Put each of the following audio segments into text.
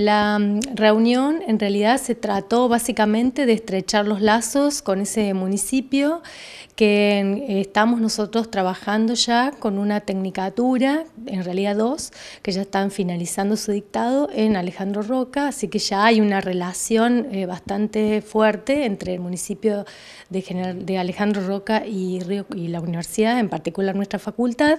La mm, reunión en realidad se trató básicamente de estrechar los lazos con ese municipio que mm, estamos nosotros trabajando ya con una tecnicatura en realidad dos, que ya están finalizando su dictado en Alejandro Roca, así que ya hay una relación eh, bastante fuerte entre el municipio de, Alejandro Roca y, y, la universidad, en particular nuestra facultad.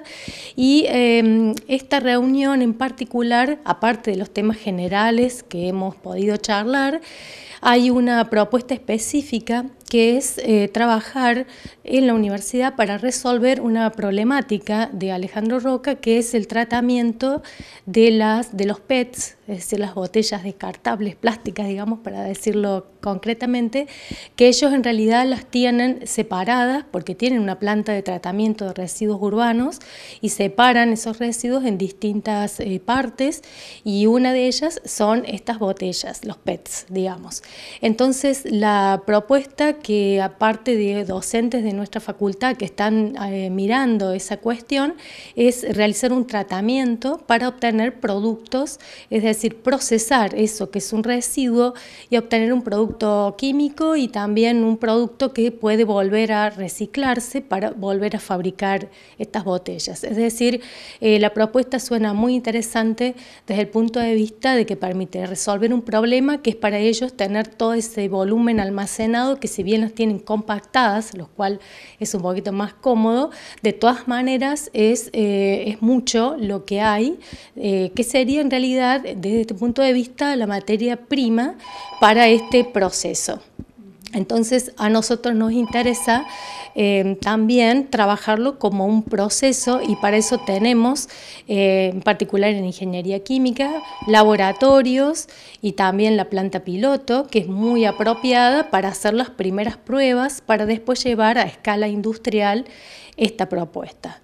Y em, esta reunión en particular, aparte de los temas generales que hemos podido charlar, hay una propuesta específica que es eh, trabajar en la universidad para resolver una problemática de Alejandro Roca, que es el tratamiento de, las, de los PETs, es este, decir, las botellas descartables, plásticas, digamos, para decirlo concretamente, que ellos en realidad las tienen separadas porque tienen una planta de tratamiento de residuos urbanos y separan esos residuos en distintas eh, partes y una de ellas son estas botellas, los PETs, digamos. Entonces, la propuesta que aparte de docentes de nuestra facultad que están eh, mirando esa cuestión es realizar un tratamiento para obtener productos, es decir, decir, procesar eso que es un residuo y obtener un producto químico y también un producto que puede volver a reciclarse para volver a fabricar estas botellas. Es decir, eh, la propuesta suena muy interesante desde el punto de vista de que permite resolver un problema que es para ellos tener todo ese volumen almacenado que si bien las tienen compactadas, lo cual es un poquito más cómodo, de todas maneras es, eh, es mucho lo que hay, eh, que sería en realidad desde este punto de vista la materia prima para este proceso. Entonces a nosotros nos interesa eh, también trabajarlo como un proceso y para eso tenemos, eh, en particular en ingeniería química, laboratorios y también la planta piloto, que es muy apropiada para hacer las primeras pruebas para después llevar a escala industrial esta propuesta.